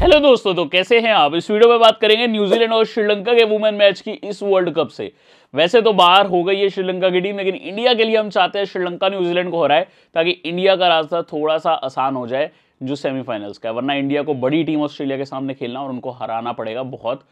hello दोस्तों तो कैसे हैं आप इस वीडियो में बात करेंगे न्यूजीलैंड और श्रीलंका के वुमेन मैच की इस वर्ल्ड कप से वैसे तो बाहर हो गई है श्रीलंका की टीम लेकिन इंडिया के लिए हम चाहते हैं श्रीलंका न्यूजीलैंड को हराए ताकि इंडिया का रास्ता थोड़ा सा आसान हो जाए जो सेमीफाइनल्स का वरना इंडिया को बड़ी टीम ऑस्ट्रेलिया के सामने खेलना और उनको हराना पड़ेगा बहुत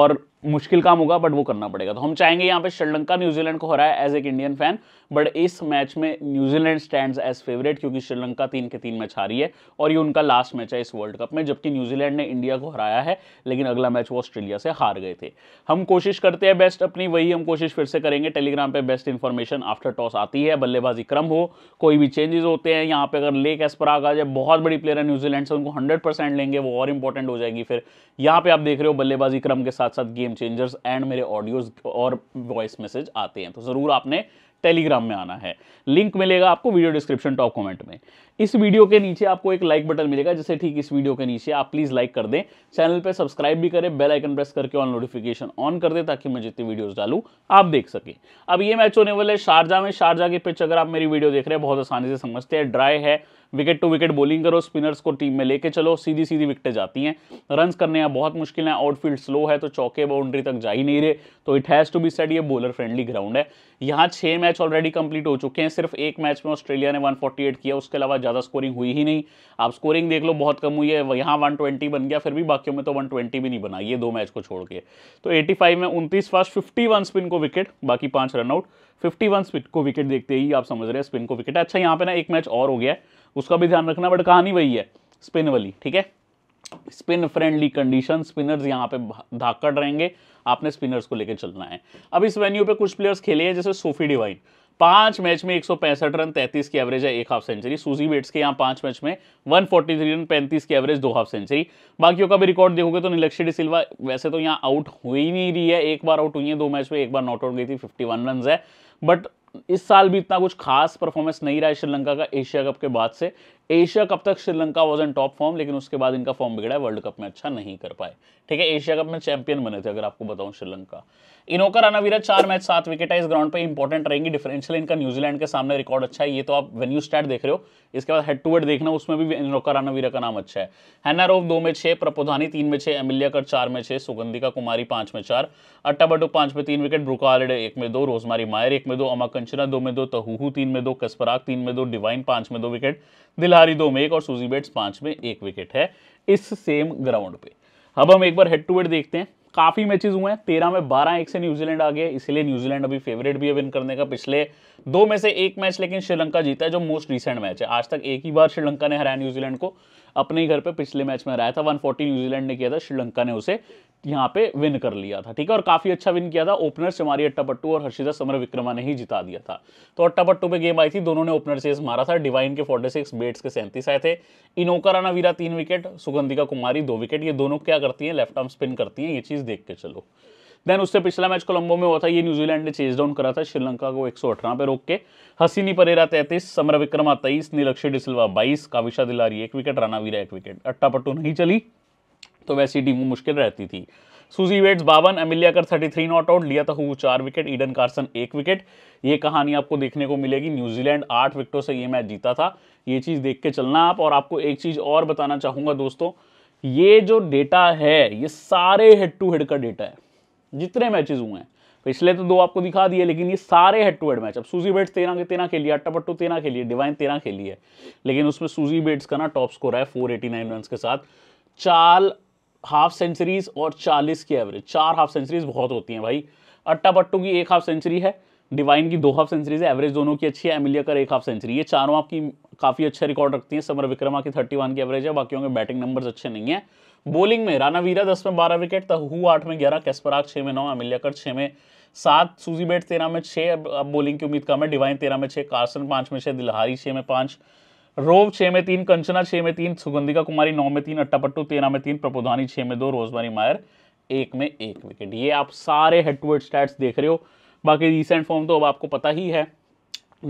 और मुश्किल काम होगा बट वो करना पड़ेगा तो हम चाहेंगे यहाँ पे श्रीलंका न्यूजीलैंड को हराया एज एक इंडियन फैन बट इस मैच में न्यूजीलैंड स्टैंड एज फेवरेट क्योंकि श्रीलंका तीन के तीन मैच हारी है और ये उनका लास्ट मैच है इस वर्ल्ड कप में जबकि न्यूजीलैंड ने इंडिया को हराया है लेकिन अगला मैच वो ऑस्ट्रेलिया से हार गए थे हम कोशिश करते हैं बेस्ट अपनी वही हम कोशिश फिर से करेंगे टेलीग्राम पर बेस्ट इन्फॉर्मेशन आफ्टर टॉस आती है बल्लेबाजी क्रम हो कोई भी चेंजेस होते हैं यहाँ पे अगर लेक पर आ जब बहुत बड़ी प्लेयर है न्यूजीलैंड से उनको हंड्रेड लेंगे वो और इंपॉर्टेंट हो जाएगी फिर यहाँ पे आप देख रहे हो बल्लेबाजी क्रम के साथ साथ गेम चेंजर्स एंड मेरे ऑडियोज और वॉइस मैसेज आते हैं तो ज़रूर आपने टेलीग्राम में आना है लिंक मिलेगा आपको वीडियो डिस्क्रिप्शन टॉप कमेंट में इस वीडियो के नीचे आपको एक लाइक बटन मिलेगा जैसे ठीक इस वीडियो के नीचे आप प्लीज़ लाइक कर दें चैनल पर सब्सक्राइब भी करें बेल आइकन प्रेस करके ऑल नोटिफिकेशन ऑन कर दें ताकि मैं जितनी वीडियोस डालूँ आप देख सके अब ये मैच होने वाले शारजा में शारजा के पिच अगर आप मेरी वीडियो देख रहे हैं बहुत आसानी से समझते हैं ड्राई है, है विकेट टू विकेट बॉलिंग करो स्पिनर्स को टीम में लेके चलो सीधी सीधी विकटें जाती हैं रन करने यहाँ बहुत मुश्किल है आउटफील्ड स्लो है तो चौके बाउंड्री तक जा ही नहीं रहे तो it has to be set ये बॉलर फ्रेंडली ग्राउंड है यहाँ छः मैच ऑलरेडी कंप्लीट हो चुके हैं सिर्फ एक मैच में ऑस्ट्रेलिया ने 148 किया उसके अलावा ज़्यादा स्कोरिंग हुई ही नहीं आप स्कोरिंग देख लो बहुत कम हुई है यहाँ वन बन गया फिर भी बाकियों में तो वन भी नहीं बना ये दो मैच को छोड़ के तो एटी में उनतीस फास्ट फिफ्टी स्पिन को विकेट बाकी पाँच रनआउट 51 स्पिन को विकेट देखते ही आप समझ रहे हैं स्पिन को विकेट अच्छा यहाँ पे ना एक मैच और हो गया है उसका भी ध्यान रखना बट कहानी वही है स्पिन वाली ठीक है स्पिन फ्रेंडली कंडीशन स्पिनर्स यहाँ पे धाकड़ रहेंगे आपने स्पिनर्स को लेकर चलना है अब इस वेन्यू पे कुछ प्लेयर्स खेले हैं जैसे सोफी डिवाइन पांच मैच में एक रन 33 की एवरेज है एक हाफ सेंचुरी सूजी बेट्स के यहाँ पांच मैच में 143 रन 35 की एवरेज दो हाफ सेंचुरी बाकियों का भी रिकॉर्ड देखोगे तो नीलक्षी डी सिल्वा वैसे तो यहाँ आउट हुई नहीं रही है एक बार आउट हुई है दो मैच में एक बार नॉट आउट गई थी 51 रन है बट इस साल भी इतना कुछ खास परफॉर्मेंस नहीं रहा है श्रीलंका का एशिया कप के बाद से एशिया कप तक Sri Lanka was in top form लेकिन उसके बाद इनका फॉर्म बिगड़ा है वर्ल्ड कप में अच्छा नहीं कर पाए ठीक है एशिया कप में चैंपियन बने थे अगर आपको बताऊं श्रीलंका इनोकर अनावीरा चार मैच सात विकेट है इस ग्राउंड पे इंपॉर्टेंट रहेंगी डिफरेंशियल इनका न्यूजीलैंड के सामने रिकॉर्ड अच्छा है ये तो आप वेन्यू स्टैट देख रहे हो इसके बाद हेड टू हेड देखना उसमें भी इनोकर अनावीरा का नाम अच्छा है हैनारोव दो में छह प्रपोधानी तीन में छह एमिलिया कर चार में छह सुगंधिका कुमारी पांच में चार अट्टा बटू पांच में तीन विकेट ब्रुकालडे एक में दो रोजमारी मायर एक में दो अमा कंचना दो में दो तहूहू तीन में दो कस्पराग तीन में दो डिवाइन पांच में दो विकेट दिला बिहारी दो में एक और सूजी बेट्स पांच में एक विकेट है इस सेम ग्राउंड पे अब हम एक बार हेड टू हेड देखते हैं काफ़ी मैचेस हुए हैं तेरह में बारह एक से न्यूजीलैंड आ गया इसलिए न्यूजीलैंड अभी फेवरेट भी है विन करने का पिछले दो में से एक मैच लेकिन श्रीलंका जीता है जो मोस्ट रिसेंट मैच है आज तक एक ही बार श्रीलंका ने हराया न्यूजीलैंड को अपने ही घर पे पिछले मैच में हराया था वन न्यूजीलैंड ने किया था श्रीलंका ने उसे यहाँ पे विन कर लिया था ठीक है और काफी अच्छा विन किया था ओपनर हमारी अट्टापट्टू और हर्षिता समर विक्रमा ने ही जिता दिया था तो अट्टापट्टू पे गेम आई थी दोनों ने ओपनर से मारा था डिवाइन के फोर्टी सिक्स बेट्स के सैंतीस आए थे इनोका रानावीरा तीन विकेट सुगंधिका कुमारी दो विकेट ये दोनों क्या करती है लेफ्ट आर्म स्पिन करती है ये चीज देख के चलो देन उससे पिछला मैच कोलंबो में हुआ था ये न्यूजीलैंड ने चेज डाउन करा था श्रीलंका को एक पे रोक के हसीनी परेरा तैंतीस समर विक्रमा तेईस नीलक्षी डिसल्वा बाईस काविशा दिलारी एक विकेट रानावीरा एक विकेट अट्टापट्टू नहीं चली तो वैसी टीम मुश्किल रहती थी सुजी वेट्स बावन एमिलिया कर थ्री नॉट आउट लिया था हु चार विकेट ईडन कार्सन एक विकेट ये कहानी आपको देखने को मिलेगी न्यूजीलैंड आठ विकेटों से ये मैच जीता था ये चीज़ देख के चलना आप और आपको एक चीज़ और बताना चाहूँगा दोस्तों ये जो डेटा है ये सारे हेड टू हेड का डेटा है जितने मैचेस हुए हैं पिछले तो दो आपको दिखा दिए लेकिन ये सारे हेड टू हेड मैच अब सूजी बेट्स तेरह के तेरह खेली अट्टा पट्टू तेरह खेली डिवाइन तेरह खेली है लेकिन उसमें सूजी बेट्स का ना टॉप स्कोर है फोर एटी नाइन रन के साथ चार हाफ सेंचुरीज और चालीस की एवरेज चार हाफ सेंचुरीज बहुत होती हैं भाई अट्टा पट्टू की एक हाफ सेंचुरी है डिवाइन की दो हाफ सेंचुरीज है एवरेज दोनों की अच्छी है एमिलिया का एक हाफ सेंचुरी ये चारों आपकी काफ़ी अच्छा रिकॉर्ड रखती है समर विक्रमा की थर्टी वन की एवरेज है बाकी के बैटिंग नंबर्स अच्छे नहीं है बॉलिंग में राना वीरा दस में बारह विकेट तहू आठ में ग्यारह कैस्पराग छः में नौ एमिलिया कर छः में सात सूजी बेट तेरह में छः अब बॉलिंग की उम्मीद कम है डिवाइन तेरह में छः कार्सन पाँच में छः दिलहारी छः में पाँच रोव छः में तीन कंचना छः में तीन सुगंधिका कुमारी नौ में तीन अट्टापट्टू तेरह में तीन प्रपोधानी छः में दो रोजमारी मायर एक में एक विकेट ये आप सारे हेड टू हेड स्टैट्स देख रहे हो बाकी रिसेंट फॉर्म तो अब आपको पता ही है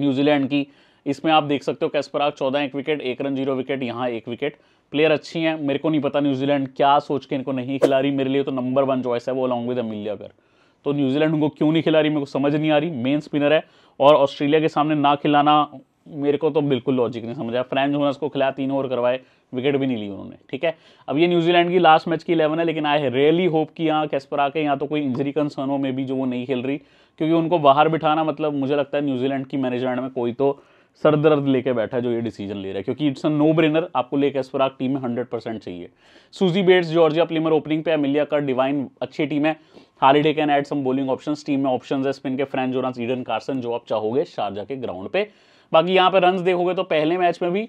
न्यूजीलैंड की इसमें आप देख सकते हो कैस्पराग चौदह एक विकेट एक रन जीरो विकेट यहाँ एक विकेट प्लेयर अच्छी हैं मेरे को नहीं पता न्यूजीलैंड क्या सोच के इनको नहीं खिला रही मेरे लिए तो नंबर वन चॉइस है वो अलॉन्ग विद अमिलियागर तो न्यूजीलैंड उनको क्यों नहीं खिला रही मेरे को समझ नहीं आ रही मेन स्पिनर है और ऑस्ट्रेलिया के सामने ना खिलाना मेरे को तो बिल्कुल लॉजिक नहीं समझा फ्रेंच होना को खिलाया तीन ओवर करवाए विकेट भी नहीं ली उन्होंने ठीक है अब ये न्यूजीलैंड की लास्ट मैच की इलेवन है लेकिन आई रियली होप कि यहाँ कैस्पर आके यहाँ तो कोई इंजरी कंसर्न हो मे भी जो वो नहीं खेल रही क्योंकि उनको बाहर बिठाना मतलब मुझे लगता है न्यूजीलैंड की मैनेजमेंट में कोई तो सर दर्द लेके बैठा है जो ये डिसीजन ले रहा है क्योंकि इट्स अ नो ब्रेनर आपको लेके इस पर टीम में हंड्रेड परसेंट चाहिए सूजी बेट्स जॉर्जिया प्लेमर ओपनिंग पे अमिलिया कर डिवाइन अच्छी टीम है Halliday can add some bowling options team में ऑप्शंस है स्पिन के फ्रैन जोरास ईडन कार्सन जो आप चाहोगे शारजा के ग्राउंड पे बाकी यहाँ पर रन देखोगे तो पहले मैच में भी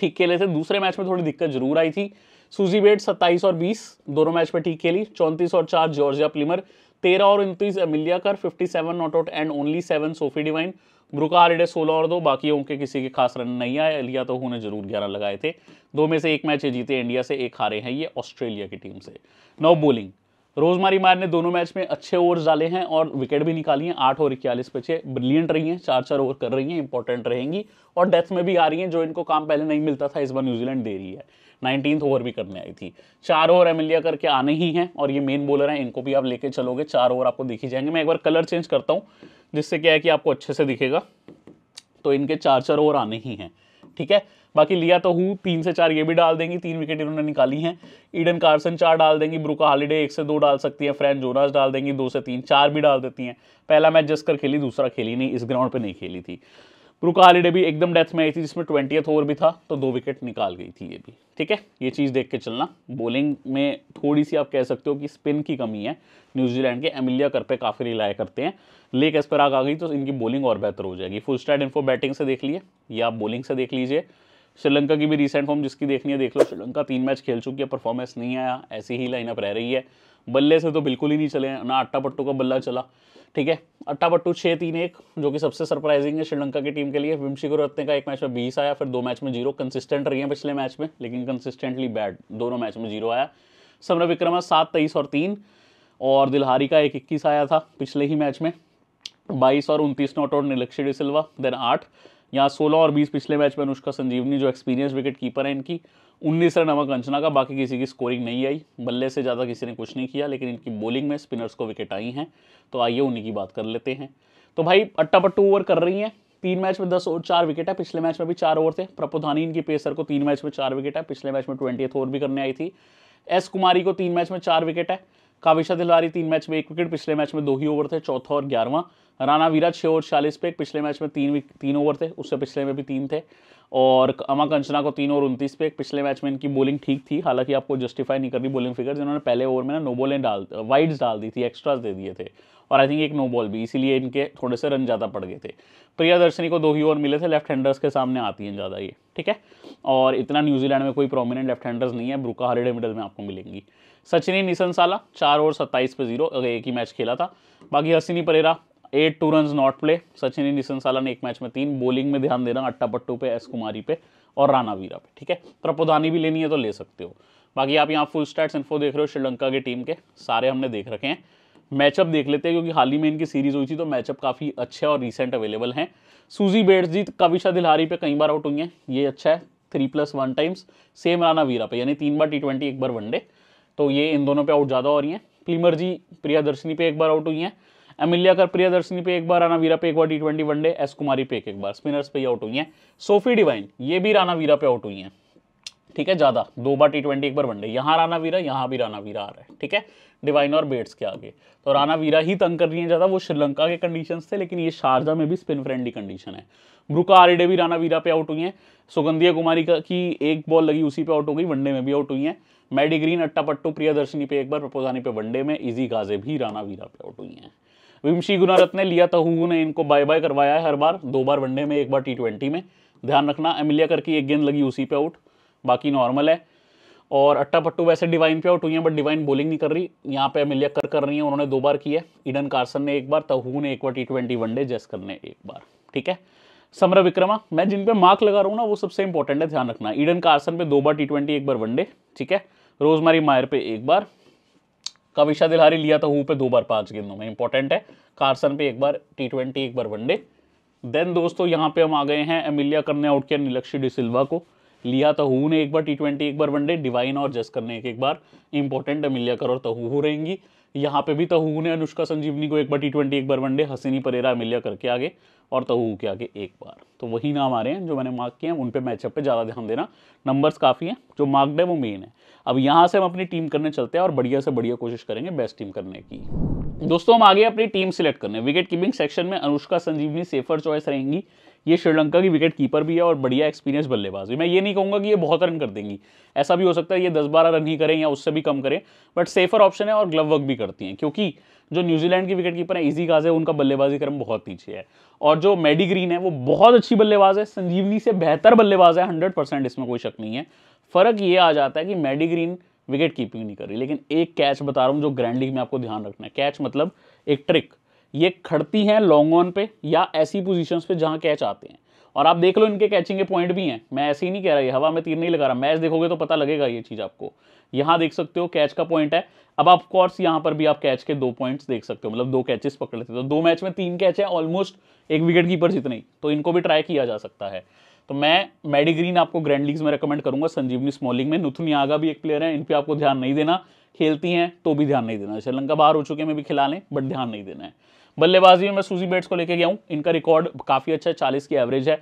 ठीक खेले थे दूसरे मैच में थोड़ी दिक्कत जरूर आई थी सूजी बेट सत्ताईस और बीस दोनों मैच में ठीक खेली चौंतीस और चार जॉर्जिया प्लीमर तेरह और उनतीस Melie Kerr fifty seven not out and only seven Sophie Devine Brooke Halliday सोलह और दो बाकी उनके किसी के खास रन नहीं आए लिया तो उन्होंने जरूर ग्यारह लगाए थे दो में से एक मैच जीते इंडिया से एक हारे हैं ये ऑस्ट्रेलिया की टीम से नो बोलिंग रोजमारी मार ने दोनों मैच में अच्छे ओवर्स डाले हैं और विकेट भी निकाली हैं आठ ओवर इक्यालीस पे छः ब्रिलियंट रही हैं चार चार ओवर कर रही हैं इंपॉर्टेंट रहेंगी और डेथ में भी आ रही हैं जो इनको काम पहले नहीं मिलता था इस बार न्यूजीलैंड दे रही है नाइनटीन ओवर भी करने आई थी चार ओवर एमिलिया करके आने ही हैं और ये मेन बॉलर हैं इनको भी आप लेके चलोगे चार ओवर आपको दिखी जाएंगे मैं एक बार कलर चेंज करता हूँ जिससे क्या है कि आपको अच्छे से दिखेगा तो इनके चार चार ओवर आने ही हैं ठीक है बाकी लिया तो हूँ तीन से चार ये भी डाल देंगी तीन विकेट इन्होंने निकाली हैं ईडन कार्सन चार डाल देंगी ब्रुका हॉलीडे एक से दो डाल सकती है फ्रेंड जोनास डाल देंगी दो से तीन चार भी डाल देती हैं पहला मैच जस कर खेली दूसरा खेली नहीं इस ग्राउंड पर नहीं खेली थी ब्रुका हॉलीडे भी एकदम डेथ में आई थी जिसमें ट्वेंटी ओवर भी था तो दो विकेट निकाल गई थी ये भी ठीक है ये चीज़ देख के चलना बॉलिंग में थोड़ी सी आप कह सकते हो कि स्पिन की कमी है न्यूजीलैंड के एमिलिया कर पे काफ़ी रिलाय करते हैं लेक एस्पराग आ गई तो इनकी बॉलिंग और बेहतर हो जाएगी फुल स्टैंड इनफो बैटिंग से देख लिए या आप बॉलिंग से देख लीजिए श्रीलंका की भी रिसेंट फॉर्म जिसकी देखनी है देख लो श्रीलंका तीन मैच खेल चुकी है परफॉर्मेंस नहीं आया ऐसी ही लाइनअप रह रही है बल्ले से तो बिल्कुल ही नहीं चले ना अट्टा पट्टू का बल्ला चला ठीक है अट्टा पट्टू छः तीन एक जो कि सबसे सरप्राइजिंग है श्रीलंका की टीम के लिए विमशिको रत्ने का एक मैच में बीस आया फिर दो मैच में जीरो कंसिस्टेंट रही है पिछले मैच में लेकिन कंसिस्टेंटली बैड दोनों मैच में जीरो आया समर विक्रमा सात तेईस और तीन और दिलहारी का एक इक्कीस आया था पिछले ही मैच में बाईस और उनतीस not out Nilakshi de Silva then आठ यहाँ 16 और 20 पिछले मैच में अनुष्का संजीवनी जो एक्सपीरियंस विकेट कीपर है इनकी 19 रन अमक अंचना का बाकी किसी की स्कोरिंग नहीं आई बल्ले से ज़्यादा किसी ने कुछ नहीं किया लेकिन इनकी बॉलिंग में स्पिनर्स को विकेट आई हैं तो आइए उन्हीं की बात कर लेते हैं तो भाई अट्टा पट्टू ओवर कर रही हैं तीन मैच में दस और चार विकेट है पिछले मैच में भी चार ओवर थे प्रपोधानी इनकी पेसर को तीन मैच में चार विकेट है पिछले मैच में ट्वेंटी ओवर भी करने आई थी एस कुमारी को तीन मैच में चार विकेट है काविशा दिलवारी तीन मैच में एक विकेट पिछले मैच में दो ही ओवर थे चौथा और ग्यारहवा राणा वीरा छः ओवर चालीस पे पिछले मैच में तीन तीन ओवर थे उससे पिछले में भी तीन थे और अमा कंचना को तीन ओवर उनतीस पे पिछले मैच में इनकी बॉलिंग ठीक थी हालांकि आपको जस्टिफाई नहीं करनी बॉलिंग फिगर इन्होंने पहले ओवर में ना नो बॉलें डाल वाइड्स डाल दी थी एक्स्ट्रा दे दिए थे और आई थिंक एक नो बॉल भी इसीलिए इनके थोड़े से रन ज़्यादा पड़ गए थे प्रियादर्शनी को दो ही ओवर मिले थे लेफ्ट हैंडर्स के सामने आती हैं ज़्यादा ये ठीक है और इतना न्यूजीलैंड में कोई प्रोमिनेंट लेफ्ट हैंडर्स नहीं है ब्रुका हॉलीडे मिडल में आपको मिलेंगी सचिनी निसनसाला चार ओवर सत्ताईस पे जीरो एक ही मैच खेला था बाकी Hasini Perera eight two run not play Sachini Nisansala ने एक मैच में तीन बॉलिंग में ध्यान देना अट्टा पट्टू पे एस कुमारी पे और राना वीरा पे ठीक है प्रपोधानी भी लेनी है तो ले सकते हो बाकी आप यहाँ फुल स्टैट्स इन्फो देख रहे हो श्रीलंका की टीम के सारे हमने देख रखे हैं मैचअप देख लेते हैं क्योंकि हाल ही में इनकी सीरीज हुई थी तो मैचअप काफ़ी अच्छे और रिसेंट अवेलेबल हैं सूजी बेट्स जीत कविशा दिलहारी पे कई बार आउट हुई हैं ये अच्छा है three plus one times same Ranaweera पे यानी तीन बार टी ट्वेंटी एक बार वनडे तो ये इन दोनों पे आउट ज़्यादा हो रही हैं क्लीमर जी प्रियादर्शनी पे एक बार आउट हुई हैं एमिलिया कर प्रियादर्शनी पे एक बार राना वीरा पे एक बार T twenty one day S Kumari पे एक, बार स्पिनर्स पे ही आउट हुई हैं सोफी डिवाइन ये भी राना वीरा पे आउट हुई हैं ठीक है ज़्यादा दो बार टी ट्वेंटी एक बार वनडे यहाँ राना वीरा यहाँ भी राना वीरा आ रहा है ठीक है डिवाइन और बेट्स के आगे तो राना वीरा ही तंग कर रही है ज़्यादा वो श्रीलंका के कंडीशन थे लेकिन ये शारजा में भी स्पिन फ्रेंडली कंडीशन है ब्रुका आरिडे भी राना वीरा पे आउट हुई हैं सुगंधिया कुमारी का की एक बॉल लगी उसी पे आउट हो गई वनडे में भी आउट हुई हैं पट्टू प्रिय दर्शनी पे एक बार प्रपोज आने पे वनडे में इजी गाजे भी राना वीरा पे आउट हुई हैं विमशी गुनारत ने लिया तहू ने इनको बाय बाय करवाया है हर बार दो बार वनडे में एक बार टी ट्वेंटी में ध्यान रखना एमिलिया करके एक गेंद लगी उसी पे आउट बाकी नॉर्मल है और अट्टा पट्टू वैसे डिवाइन पे आउट हुई हैं बट डिवाइन बॉलिंग नहीं कर रही यहाँ पे एमिलिया कर कर रही हैं उन्होंने दो बार किया इडन कार्सन ने एक बार तहू ने एक बार टी ट्वेंटी वनडे जैसकर ने एक बार ठीक है समर विक्रमा मैं जिन पे मार्क लगा रहा हूँ ना वो सबसे इंपॉर्टेंट है ध्यान रखना ईडन कार्सन पे दो बार टी ट्वेंटी एक बार वनडे ठीक है रोजमारी मायर पे एक बार कविशा दिलहारी लिया था तो हु पे दो बार पांच गेंदों में इंपॉर्टेंट है कार्सन पे एक बार टी ट्वेंटी एक बार वनडे देन दोस्तों यहाँ पे हम आ गए हैं एमिलिया करने आउट किया नीलक्षी डिसिल्वा को लिया तहू तो ने एक बार टी ट्वेंटी एक बार वनडे डिवाइन और जस करने एक, एक बार इंपॉर्टेंट एमिलिया कर और तहू तो हो रहेंगी यहाँ पे भी तहू ने अनुष्का संजीवनी को एक बार टी ट्वेंटी एक बार वनडे हसीनी परेरा मिलिया करके आगे और तहू के आगे एक बार तो वही नाम आ रहे हैं जो मैंने मार्क किए हैं उन पे मैचअप पे ज़्यादा ध्यान देना नंबर्स काफ़ी हैं जो मार्क्ड है वो मेन है अब यहाँ से हम अपनी टीम करने चलते हैं और बढ़िया से बढ़िया कोशिश करेंगे बेस्ट टीम करने की दोस्तों हम आगे अपनी टीम सिलेक्ट करने विकेट कीपिंग सेक्शन में अनुष्का संजीवनी सेफर चॉइस रहेंगी ये श्रीलंका की विकेट कीपर भी है और बढ़िया एक्सपीरियंस बल्लेबाज भी मैं ये नहीं कहूँगा कि ये बहुत रन कर देंगी ऐसा भी हो सकता है ये दस बारह रन ही करें या उससे भी कम करें बट सेफर ऑप्शन है और ग्लव वर्क भी करती हैं क्योंकि जो न्यूजीलैंड की विकेट कीपर है ईजी काज है उनका बल्लेबाजी क्रम बहुत पीछे है और जो मेडी ग्रीन है वो बहुत अच्छी बल्लेबाज है संजीवनी से बेहतर बल्लेबाज है हंड्रेड परसेंट इसमें कोई शक नहीं है फ़र्क ये आ जाता है कि मेडी ग्रीन विकेट कीपिंग नहीं कर रही लेकिन एक कैच बता रहा हूँ जो ग्रैंड लीग में आपको ध्यान रखना है कैच मतलब एक ट्रिक ये खड़ती हैं लॉन्ग ऑन पे या ऐसी पोजीशंस पे जहां कैच आते हैं और आप देख लो इनके कैचिंग के पॉइंट भी हैं मैं ऐसे ही नहीं कह रहा ये हवा में तीर नहीं लगा रहा मैच देखोगे तो पता लगेगा ये चीज़ आपको यहाँ देख सकते हो कैच का पॉइंट है अब आप कोर्स यहाँ पर भी आप कैच के दो पॉइंट्स देख सकते हो मतलब दो कैचेस पकड़ लेते हो तो दो मैच में तीन कैच है ऑलमोस्ट एक विकेट कीपर जितने तो इनको भी ट्राई किया जा सकता है तो मैं मेडिग्रीन ग्रीन आपको ग्रैंड लीग्स में रिकमेंड करूंगा संजीवनी स्मॉलिंग में नुथुन यागा भी एक प्लेयर है इन पर आपको ध्यान नहीं देना खेलती हैं तो भी ध्यान नहीं देना श्रीलंका बाहर हो चुके में भी खिला लें बट ध्यान नहीं देना है बल्लेबाजी में मैं सूजी बेट्स को लेके गया हूँ इनका रिकॉर्ड काफ़ी अच्छा है चालीस की एवरेज है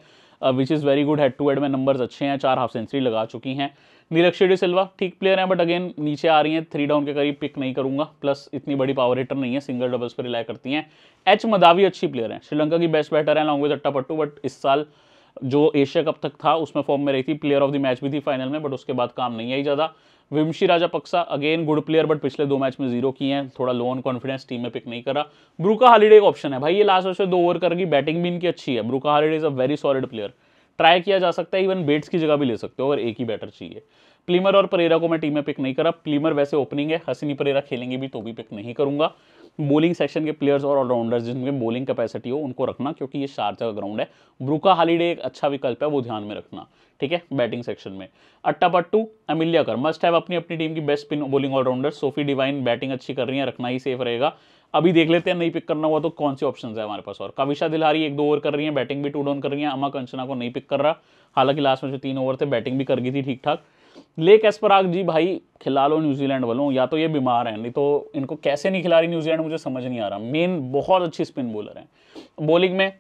which is very good head to head में नंबर्स अच्छे हैं चार हाफ सेंचुरी लगा चुकी हैं नीरज सिल्वा ठीक प्लेयर हैं बट अगेन नीचे आ रही हैं थ्री डाउन के करीब पिक नहीं करूंगा प्लस इतनी बड़ी पावर हिटर नहीं है सिंगल डबल्स पर रिलाई करती हैं एच मदावी अच्छी प्लेयर हैं श्रीलंका की बेस्ट बैटर है लॉन्ग विद पट्टू बट इस साल जो एशिया कप तक था उसमें फॉर्म में रही थी प्लेयर ऑफ द मैच भी थी फाइनल में बट उसके बाद काम नहीं आई ज़्यादा विमशी राजा पक्सा अगेन गुड प्लेयर बट पिछले दो मैच में जीरो किए हैं थोड़ा लो ऑन कॉन्फिडेंस टीम में पिक नहीं करा ब्रुका हॉलीडे एक ऑप्शन है भाई ये लास्ट वर्ष दो ओवर करेगी बैटिंग भी इनकी अच्छी है Brooke Halliday is a very solid player try किया जा सकता है इवन बेट्स की जगह भी ले सकते हो अगर एक ही बैटर चाहिए प्लीमर और परेरा को मैं टीम में पिक नहीं करा प्लीमर वैसे ओपनिंग है हसीनी परेरा खेलेंगे भी तो भी पिक नहीं करूंगा बोलिंग सेक्शन के प्लेयर्स और ऑलराउंडर्स जिनके बॉलिंग कैपेसिटी हो उनको रखना क्योंकि ये शारजा का ग्राउंड है ब्रूका हालीडे एक अच्छा विकल्प है वो ध्यान में रखना ठीक है बैटिंग सेक्शन में अट्टा पट्टू अमिलिया कर मस्ट हैव अपनी अपनी टीम की best spin bowling allrounder Sophie Devine batting अच्छी कर रही है रखना ही सेफ रहेगा अभी देख लेते हैं नहीं पिक करना हुआ तो कौन से ऑप्शन है हमारे पास और कविशा दिलहारी एक दो ओवर कर रही है बैटिंग भी टू डाउन कर रही है अमा कंचना को नहीं पिक कर रहा हालांकि लास्ट में जो तीन ओवर थे बैटिंग भी कर गई थी ठीक ठाक लेक एस्पराग जी भाई खिला लो न्यूजीलैंड वालों या तो ये बीमार हैं नहीं तो इनको कैसे नहीं खिला रही न्यूजीलैंड मुझे समझ नहीं आ रहा मेन बहुत अच्छी स्पिन बॉलर हैं बॉलिंग में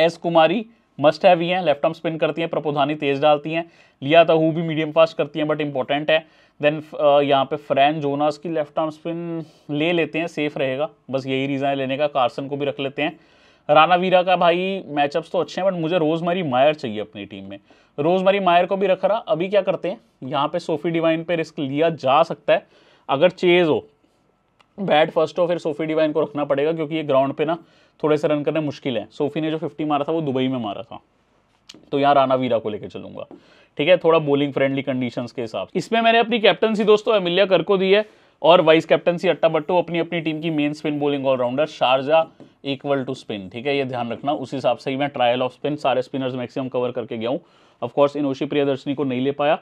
एस कुमारी मस्ट हैवी हैं लेफ्ट आर्म स्पिन करती हैं प्रपोधानी तेज डालती हैं लिया वो भी मीडियम फास्ट करती हैं बट इंपॉर्टेंट है देन यहाँ पे फ्रैन जोनास की लेफ्ट आर्म स्पिन ले लेते हैं सेफ रहेगा बस यही रीज़न है लेने का कार्सन को भी रख लेते हैं राना वीरा का भाई मैचअप्स तो अच्छे हैं बट मुझे रोजमरी मायर चाहिए अपनी टीम में रोजमरी मायर को भी रख रहा अभी क्या करते हैं यहाँ पे सोफी डिवाइन पे रिस्क लिया जा सकता है अगर चेज हो बैट फर्स्ट हो फिर सोफी डिवाइन को रखना पड़ेगा क्योंकि ये ग्राउंड पे ना थोड़े से रन करने मुश्किल है सोफी ने जो फिफ्टी मारा था वो दुबई में मारा था तो यहाँ राना वीरा को लेकर चलूंगा ठीक है थोड़ा बोलिंग फ्रेंडली कंडीशन के हिसाब इसमें मैंने अपनी कैप्टनसी दोस्तों एमिलिया कर को दी है और वाइस कैप्टनसी अट्टा अट्टाबट्टू अपनी अपनी टीम की मेन स्पिन बोलिंग ऑलराउंडर शारजा इक्वल टू स्पिन ठीक है ये ध्यान रखना उस हिसाब से ही मैं ट्रायल ऑफ स्पिन सारे स्पिनर्स मैक्सिमम कवर करके गया हूँ ऑफकोर्स इन ओशी प्रियदर्शनी को नहीं ले पाया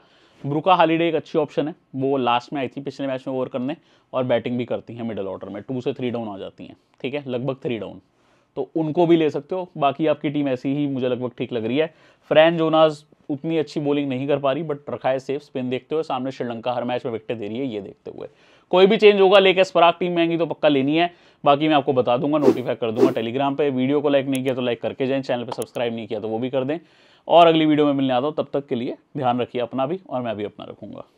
ब्रुका हालीडे एक अच्छी ऑप्शन है वो लास्ट में आई थी पिछले मैच में ओवर करने और बैटिंग भी करती हैं मिडल ऑर्डर में टू से थ्री डाउन आ जाती हैं ठीक है लगभग थ्री डाउन तो उनको भी ले सकते हो बाकी आपकी टीम ऐसी ही मुझे लगभग ठीक लग रही है फ्रैन जोनाज उतनी अच्छी बॉलिंग नहीं कर पा रही बट रखा है सेफ स्पिन देखते हुए सामने श्रीलंका हर मैच में विकटें दे रही है ये देखते हुए कोई भी चेंज होगा लेके स्पराग टीम में आएंगी तो पक्का लेनी है बाकी मैं आपको बता दूंगा नोटिफाई कर दूंगा टेलीग्राम पे वीडियो को लाइक नहीं किया तो लाइक करके जाएं चैनल पे सब्सक्राइब नहीं किया तो वो भी कर दें और अगली वीडियो में मिलने आता हूँ तब तक के लिए ध्यान रखिए अपना भी और मैं भी अपना रखूँगा